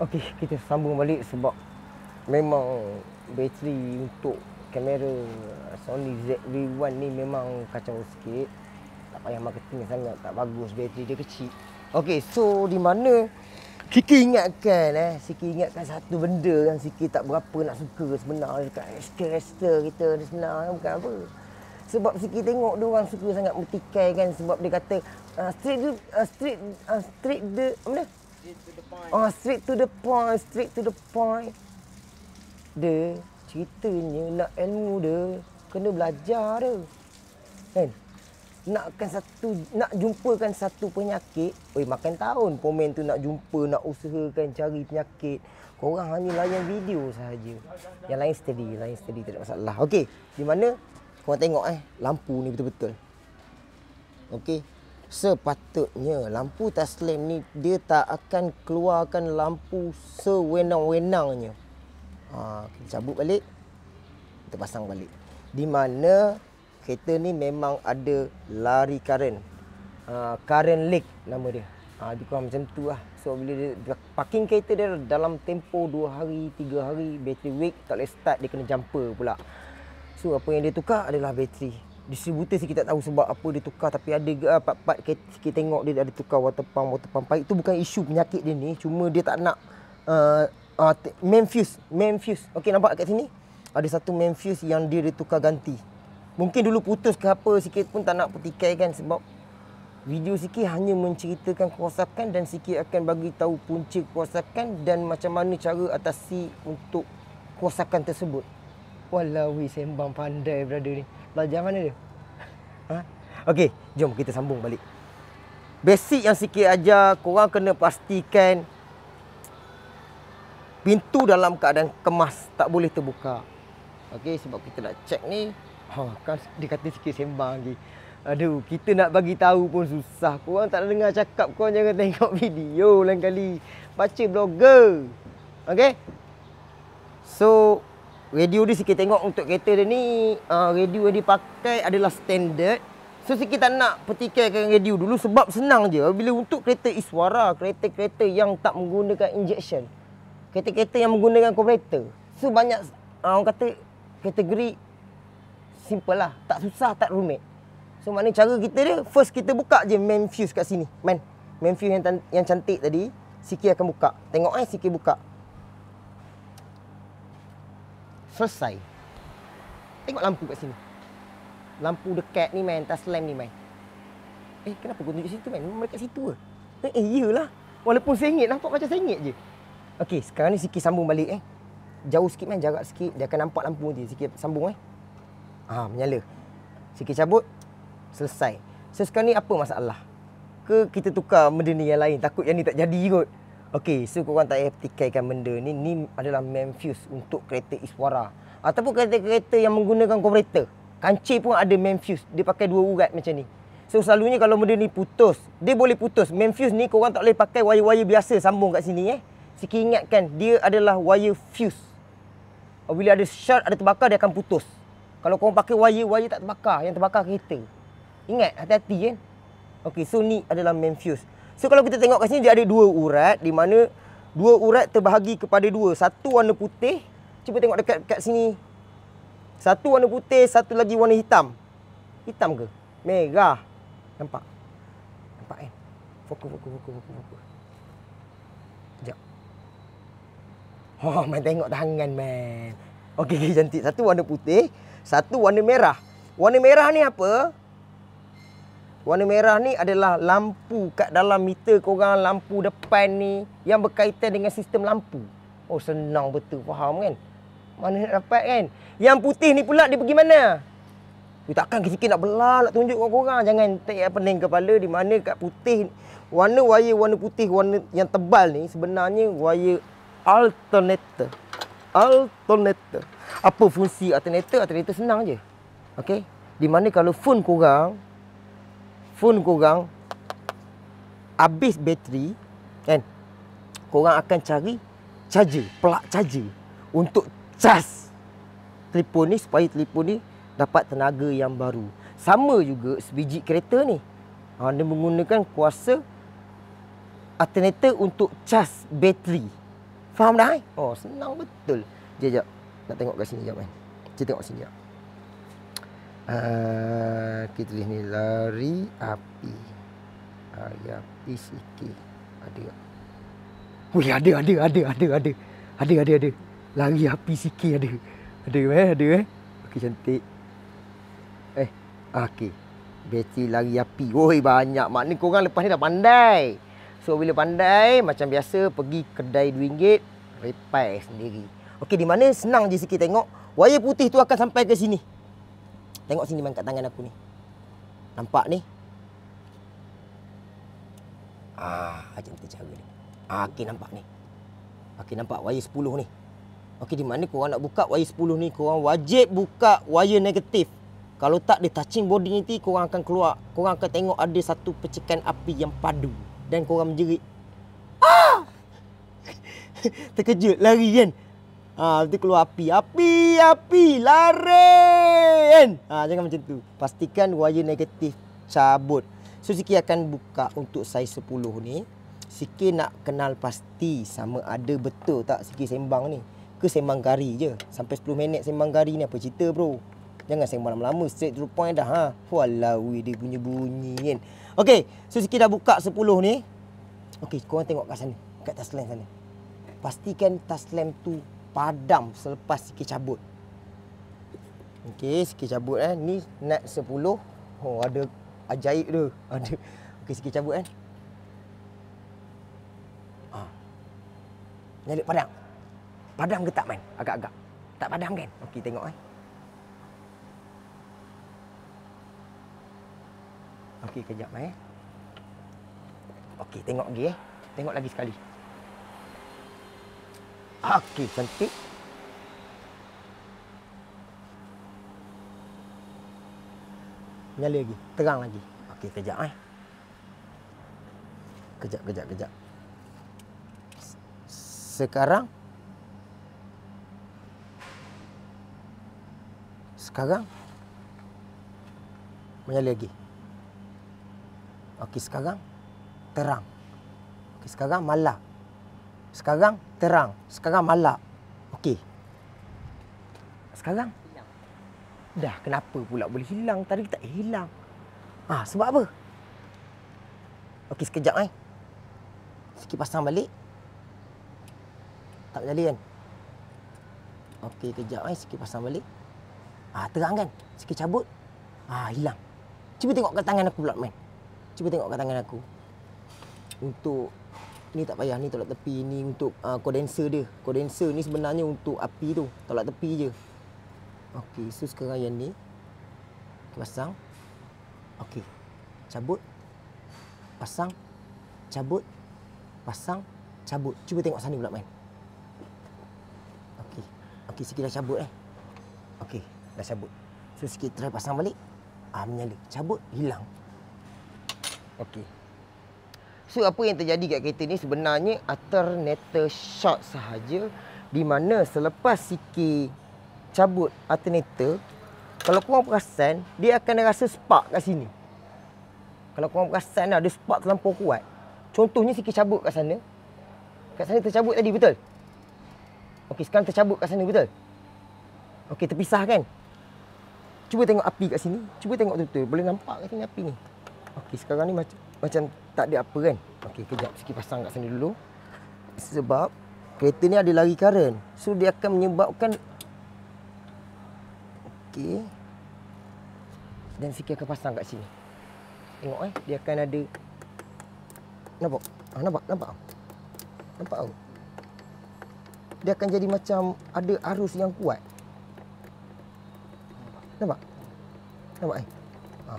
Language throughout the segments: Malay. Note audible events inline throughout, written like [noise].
Okey, kita sambung balik sebab memang bateri untuk kamera Sony ZV-1 ni memang kacau sikit. Tak payah marketing sangat, tak bagus bateri dia kecil. Okey, so di mana Siki ingatkan eh, Siki ingatkan satu benda yang Siki tak berapa nak suka sebenarnya dekat Excaster eh, kita ni sebenarnya bukan apa. Sebab Siki tengok dia orang suka sangat bertikai kan sebab dia kata uh, street street street the apa? Uh, Oh, straight to the point, straight to the point. Dia ceritanya nak ilmu dia, kena belajar dia. Kan? Nakkan satu, nak jumpakan satu penyakit, weh makan tahun pemain tu nak jumpa, nak usahakan cari penyakit. Korang hanya layan video saja. Yang lain steady, lain steady tak ada masalah. Okey, di mana? Kau tengok eh, lampu ni betul-betul. Okey, sepatutnya lampu taslim ni dia tak akan keluarkan lampu sewenang-wenangnya. Ha, kita cabut balik. Kita pasang balik. Di mana kereta ni memang ada lari karen. Ha, karen leak nama dia. Ha, dia kurang macam tu lah. So bila dia, dia parking kereta dia dalam tempoh 2 hari, 3 hari, bateri weak, tak boleh start, dia kena jumper pula. So apa yang dia tukar adalah bateri distributor sih kita tahu sebab apa dia tukar tapi ada uh, part-part sikit tengok dia ada tukar water pump water pump pipe tu bukan isu penyakit dia ni cuma dia tak nak uh, uh, main fuse main fuse okey nampak kat sini ada satu main fuse yang dia dia tukar ganti mungkin dulu putus ke apa sikit pun tak nak petikai kan sebab video sikit hanya menceritakan kerosakan dan sikit akan bagi tahu punca kerosakan dan macam mana cara atasi untuk kerosakan tersebut Walawi sembang pandai brother ni. Belajar mana dia? Ha? Okey, jom kita sambung balik. Basic yang sikit aja, korang kena pastikan pintu dalam keadaan kemas tak boleh terbuka. Okey, sebab kita nak check ni. Ha, kan dia kata sikit sembang lagi. Aduh, kita nak bagi tahu pun susah. Korang tak dengar cakap, korang jangan tengok [laughs] video lain kali. Baca blogger. Okey? So, radio dia sikit tengok untuk kereta dia ni uh, radio yang dipakai adalah standard so sikit tak nak petikaikan radio dulu sebab senang je bila untuk kereta iswara kereta-kereta yang tak menggunakan injection kereta-kereta yang menggunakan komputer so banyak uh, orang kata kategori simple lah tak susah tak rumit so maknanya cara kita dia first kita buka je main fuse kat sini main main fuse yang, yang cantik tadi Siki akan buka Tengok eh Siki buka selesai Tengok lampu kat sini Lampu dekat ni main, tas lamp ni main Eh kenapa kau tunjuk situ main? Memang dekat situ ke? Eh, eh iyalah Walaupun sengit lah, nampak macam sengit je Okey sekarang ni sikit sambung balik eh Jauh sikit main, jarak sikit Dia akan nampak lampu nanti sikit sambung eh Haa menyala Sikit cabut Selesai So sekarang ni apa masalah? Ke kita tukar benda ni yang lain? Takut yang ni tak jadi kot Okey, so korang tak payah pertikaikan benda ni. Ni adalah main fuse untuk kereta Iswara. Ataupun kereta-kereta yang menggunakan korporator. Kancil pun ada main fuse. Dia pakai dua urat macam ni. So, selalunya kalau benda ni putus, dia boleh putus. Main fuse ni korang tak boleh pakai wire-wire biasa sambung kat sini eh. Siki ingatkan, dia adalah wire fuse. Bila ada short, ada terbakar, dia akan putus. Kalau korang pakai wire, wire tak terbakar. Yang terbakar kereta. Ingat, hati-hati kan. -hati, eh? Okey, so ni adalah Memphis. So kalau kita tengok kat sini dia ada dua urat di mana dua urat terbahagi kepada dua. Satu warna putih. Cuba tengok dekat kat sini. Satu warna putih, satu lagi warna hitam. Hitam ke? Merah. Nampak. Nampak kan? Fokus fokus fokus fokus fokus. Jap. Oh, main tengok tangan man. Okey, okay, cantik. Satu warna putih, satu warna merah. Warna merah ni apa? Warna merah ni adalah lampu kat dalam meter korang, lampu depan ni yang berkaitan dengan sistem lampu. Oh senang betul, faham kan? Mana nak dapat kan? Yang putih ni pula dia pergi mana? Dia takkan ketika nak belah, nak tunjuk kau korang. Jangan take pening kepala di mana kat putih. Warna wire warna putih warna yang tebal ni sebenarnya wire alternator. Alternator. Apa fungsi alternator? Alternator senang je. Okay? Di mana kalau phone korang phone korang habis bateri kan korang akan cari charger plug charger untuk charge telefon ni supaya telefon ni dapat tenaga yang baru sama juga sebiji kereta ni ha, dia menggunakan kuasa alternator untuk charge bateri faham dah eh? oh senang betul jap jap nak tengok kat sini jap kan kita tengok sini jap uh, kita lihat ni lari api lari ah, ya, api sikit ada Ui, ada ada ada ada ada ada ada ada lari api sikit ada ada eh ada eh ok cantik eh okey Betty lari api Oi banyak Maknanya korang lepas ni dah pandai So bila pandai Macam biasa Pergi kedai RM2 Repair sendiri Okey di mana Senang je sikit tengok Wayar putih tu akan sampai ke sini Tengok sini mangkat tangan aku ni. Nampak ni? Ah, macam kita cara ni. Ah, okey nampak ni. Okey nampak wayar 10 ni. Okey di mana korang nak buka wayar 10 ni korang wajib buka wayar negatif. Kalau tak dia touching body nanti korang akan keluar. Korang akan tengok ada satu percikan api yang padu dan korang menjerit. Ah! [laughs] Terkejut lari kan. Ah, nanti keluar api. Api! api-api lari kan ha, jangan macam tu pastikan wire negatif cabut so Siki akan buka untuk saiz 10 ni Siki nak kenal pasti sama ada betul tak Siki sembang ni ke sembang gari je sampai 10 minit sembang gari ni apa cerita bro Jangan sembang lama-lama Straight to the point dah ha? Walaui dia bunyi-bunyi kan Okay So Siki dah buka 10 ni Okay korang tengok kat sana Kat tas sana Pastikan tas tu Padam selepas Siki cabut Okey, sikit cabut eh. Ni nat 10. Oh, ada ajaib tu, [laughs] Ada. Okey, sikit cabut eh. Ah. Nyalik padang. Padang ke tak main? Agak-agak. Tak padang kan? Okey, tengok eh. Okey, kejap eh. Okey, tengok lagi eh. Tengok lagi sekali. Okey, cantik. Nyala lagi. Terang lagi. Okey, kejap eh. Kejap, kejap, kejap. Sekarang Sekarang Menyala lagi. Okey, sekarang terang. Okey, sekarang malam. Sekarang terang. Sekarang malam. Okey. Sekarang Dah kenapa pula boleh hilang? Tadi tak hilang. Ah, ha, sebab apa? Okey sekejap eh. Sikit pasang balik. Tak jadi kan? Okey kejap eh sikit pasang balik. Ah, ha, terang kan? Sikit cabut. Ah, ha, hilang. Cuba tengok kat tangan aku pula, man. Cuba tengok kat tangan aku. Untuk ni tak payah ni tolak tepi ini untuk uh, condenser dia. Condenser ni sebenarnya untuk api tu. Tolak tepi je. Okey, so sekarang yang ni pasang. Okey. Cabut. Pasang. Cabut. Pasang. Cabut. Cuba tengok sana pula main. Okey. Okey, sikit dah cabut eh. Okey, dah cabut. So sikit try pasang balik. Ah, menyala. Cabut, hilang. Okey. So apa yang terjadi kat kereta ni sebenarnya alternator shot sahaja di mana selepas sikit cabut alternator kalau kau perasan dia akan rasa spark kat sini kalau kau perasan lah, ada lah, spark terlampau kuat contohnya sikit cabut kat sana kat sana tercabut tadi betul okey sekarang tercabut kat sana betul okey terpisah kan cuba tengok api kat sini cuba tengok tu tu. boleh nampak kat sini api ni okey sekarang ni macam macam tak ada apa kan okey kejap sikit pasang kat sini dulu sebab kereta ni ada lari karen so dia akan menyebabkan Okey. Dan fikir akan pasang kat sini. Tengok eh, dia akan ada Nampak? Ah, nampak, nampak. Nampak tu. Dia akan jadi macam ada arus yang kuat. Nampak? Nampak eh? Ha.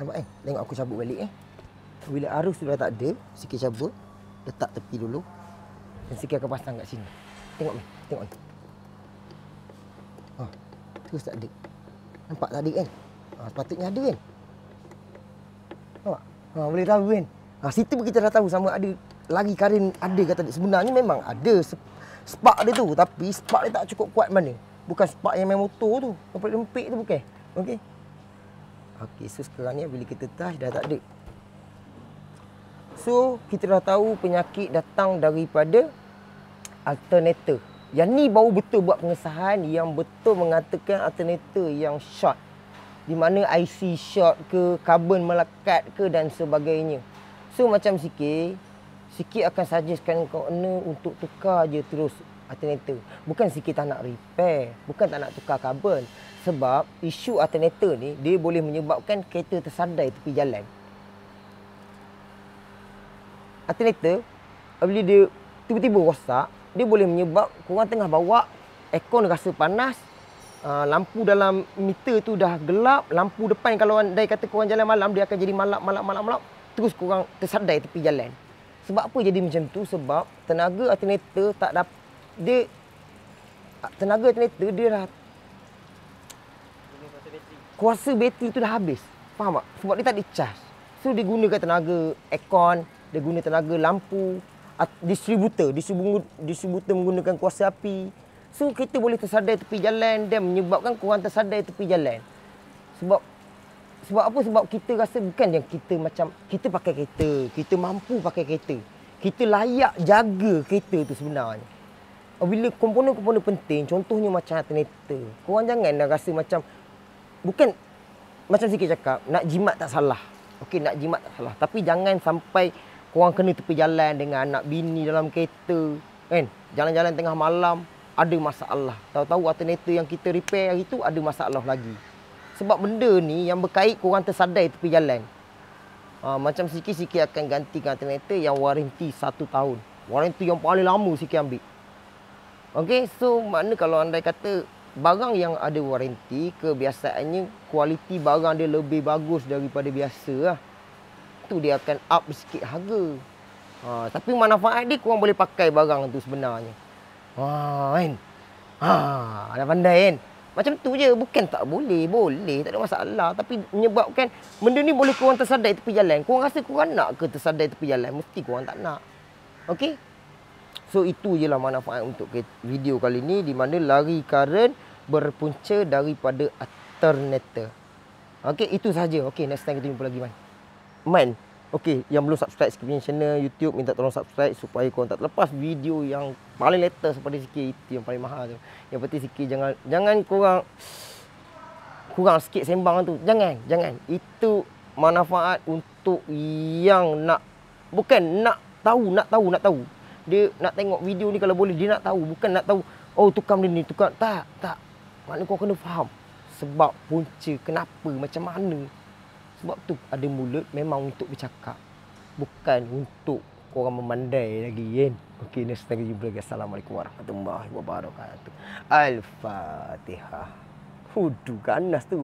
Nampak eh? Tengok aku cabut balik eh. Bila arus sudah tak ada, sikit cabut. Letak tepi dulu. Dan sikit akan pasang kat sini. Tengok ni. Eh? Tengok ni. Eh? Terus tak ada. Nampak tak ada kan? Ha, sepatutnya ada kan? Nampak? Ha, boleh tahu kan? Ha, situ pun kita dah tahu sama ada lagi Karin ada kata dia. Sebenarnya memang ada spark dia tu. Tapi spark dia tak cukup kuat mana. Bukan spark yang main motor tu. Kepala lempik tu bukan. Okey? Okey, so sekarang ni bila kita touch dah tak ada. So, kita dah tahu penyakit datang daripada alternator. Yang ni baru betul buat pengesahan yang betul mengatakan alternator yang short. Di mana IC short ke, carbon melekat ke dan sebagainya. So macam sikit, sikit akan suggestkan corner untuk tukar je terus alternator. Bukan sikit tak nak repair, bukan tak nak tukar carbon. Sebab isu alternator ni, dia boleh menyebabkan kereta tersadai tepi jalan. Alternator, apabila dia tiba-tiba rosak, dia boleh menyebab korang tengah bawa aircon rasa panas uh, lampu dalam meter tu dah gelap lampu depan kalau dai kata korang jalan malam dia akan jadi malap malap malap malap terus korang tersadai tepi jalan sebab apa jadi macam tu sebab tenaga alternator tak dapat dia tenaga alternator dia dah kuasa bateri tu dah habis faham tak sebab dia tak di charge so dia gunakan tenaga aircon dia guna tenaga lampu distributor distributor menggunakan kuasa api so kita boleh tersadai tepi jalan dan menyebabkan kurang tersadai tepi jalan sebab sebab apa sebab kita rasa bukan yang kita macam kita pakai kereta kita mampu pakai kereta kita layak jaga kereta tu sebenarnya bila komponen-komponen penting contohnya macam alternator korang jangan dah rasa macam bukan macam sikit cakap nak jimat tak salah okey nak jimat tak salah tapi jangan sampai Korang kena tepi jalan dengan anak bini dalam kereta kan? Jalan-jalan tengah malam Ada masalah Tahu-tahu alternator yang kita repair hari tu Ada masalah lagi Sebab benda ni yang berkait korang tersadai tepi jalan ha, Macam sikit-sikit akan gantikan alternator Yang waranti satu tahun Waranti yang paling lama sikit ambil Okay, so makna kalau anda kata Barang yang ada waranti Kebiasaannya kualiti barang dia lebih bagus daripada biasa lah tu dia akan up sikit harga. Ha, tapi manfaat dia korang boleh pakai barang tu sebenarnya. Ha, kan? Ha, ada pandai kan? Macam tu je. Bukan tak boleh. Boleh. Tak ada masalah. Tapi menyebabkan benda ni boleh korang tersadai tepi jalan. Korang rasa korang nak ke tersadai tepi jalan? Mesti korang tak nak. Okay? So, itu je lah manfaat untuk video kali ni. Di mana lari current berpunca daripada alternator. Okay, itu sahaja. Okay, next time kita jumpa lagi, man. Man Okay Yang belum subscribe Sikit punya channel YouTube Minta tolong subscribe Supaya korang tak terlepas Video yang Paling latest Pada sikit Itu yang paling mahal tu Yang penting sikit Jangan Jangan korang Kurang sikit sembang tu Jangan Jangan Itu Manfaat Untuk Yang nak Bukan Nak tahu Nak tahu Nak tahu Dia nak tengok video ni Kalau boleh Dia nak tahu Bukan nak tahu Oh tukar dia ni Tukar Tak Tak Maknanya kau kena faham Sebab punca Kenapa Macam mana sebab tu ada mulut memang untuk bercakap. Bukan untuk korang memandai lagi kan. Okey, next time jumpa lagi. Assalamualaikum warahmatullahi wabarakatuh. Al-Fatihah. Hudu ganas tu.